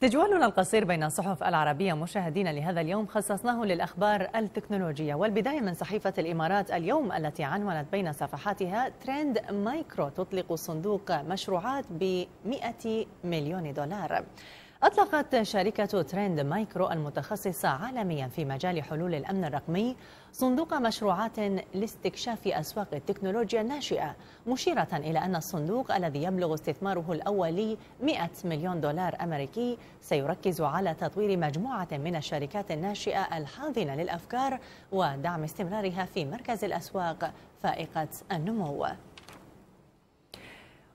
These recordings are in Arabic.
تجولنا القصير بين الصحف العربية مشاهدين لهذا اليوم خصصناه للأخبار التكنولوجية والبداية من صحيفة الإمارات اليوم التي عنونت بين صفحاتها ترند مايكرو تطلق صندوق مشروعات ب 100 مليون دولار أطلقت شركة ترند مايكرو المتخصصة عالميا في مجال حلول الأمن الرقمي صندوق مشروعات لاستكشاف أسواق التكنولوجيا الناشئة مشيرة إلى أن الصندوق الذي يبلغ استثماره الأولي 100 مليون دولار أمريكي سيركز على تطوير مجموعة من الشركات الناشئة الحاضنة للأفكار ودعم استمرارها في مركز الأسواق فائقة النمو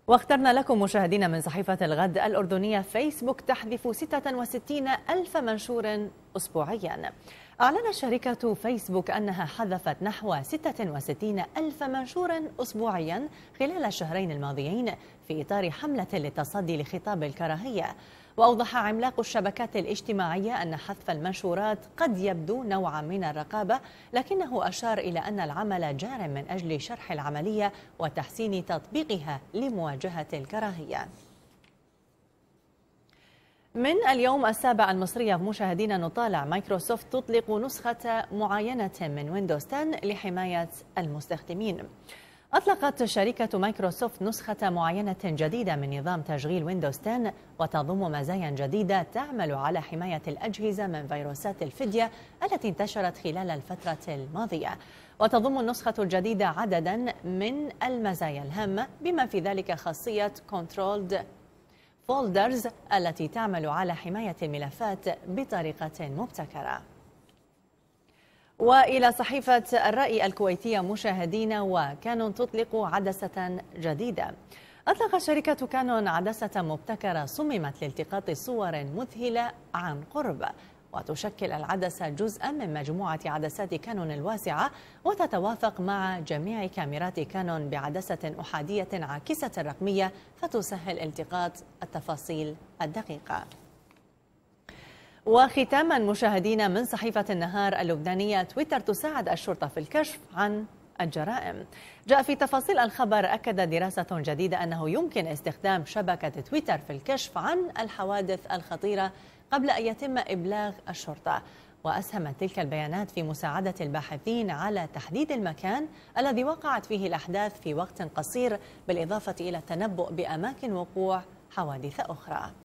واخترنا لكم مشاهدينا من صحيفة الغد الأردنية فيسبوك تحذف 66 ألف منشور أسبوعياً أعلنت شركة فيسبوك أنها حذفت نحو 66 ألف منشور أسبوعيا خلال الشهرين الماضيين في إطار حملة للتصدي لخطاب الكراهية وأوضح عملاق الشبكات الاجتماعية أن حذف المنشورات قد يبدو نوعا من الرقابة لكنه أشار إلى أن العمل جار من أجل شرح العملية وتحسين تطبيقها لمواجهة الكراهية من اليوم السابع المصرية مشاهدينا نطالع مايكروسوفت تطلق نسخة معينة من ويندوز 10 لحماية المستخدمين أطلقت شركة مايكروسوفت نسخة معينة جديدة من نظام تشغيل ويندوز 10 وتضم مزايا جديدة تعمل على حماية الأجهزة من فيروسات الفدية التي انتشرت خلال الفترة الماضية وتضم النسخة الجديدة عددا من المزايا الهامة بما في ذلك خاصية Controlled فولدرز التي تعمل على حماية الملفات بطريقة مبتكرة وإلى صحيفة الرأي الكويتية مشاهدين وكانون تطلق عدسة جديدة أطلق شركة كانون عدسة مبتكرة صممت لالتقاط صور مذهلة عن قرب وتشكل العدسة جزءا من مجموعة عدسات كانون الواسعة وتتوافق مع جميع كاميرات كانون بعدسة أحادية عاكسة رقمية فتسهل التقاط التفاصيل الدقيقة وختاما مشاهدينا من صحيفة النهار اللبنانية تويتر تساعد الشرطة في الكشف عن الجرائم جاء في تفاصيل الخبر أكد دراسة جديدة أنه يمكن استخدام شبكة تويتر في الكشف عن الحوادث الخطيرة قبل أن يتم إبلاغ الشرطة وأسهمت تلك البيانات في مساعدة الباحثين على تحديد المكان الذي وقعت فيه الأحداث في وقت قصير بالإضافة إلى التنبؤ بأماكن وقوع حوادث أخرى